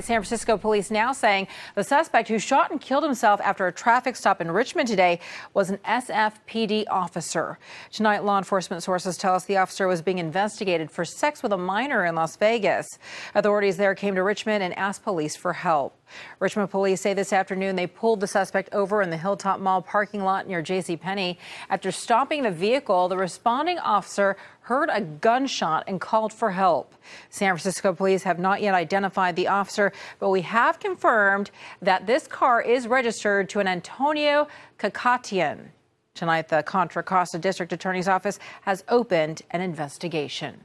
San Francisco police now saying the suspect who shot and killed himself after a traffic stop in Richmond today was an SFPD officer. Tonight, law enforcement sources tell us the officer was being investigated for sex with a minor in Las Vegas. Authorities there came to Richmond and asked police for help. Richmond police say this afternoon they pulled the suspect over in the Hilltop Mall parking lot near JCPenney. After stopping the vehicle, the responding officer heard a gunshot and called for help. San Francisco police have not yet identified the officer, but we have confirmed that this car is registered to an Antonio Kakatian. Tonight, the Contra Costa District Attorney's Office has opened an investigation.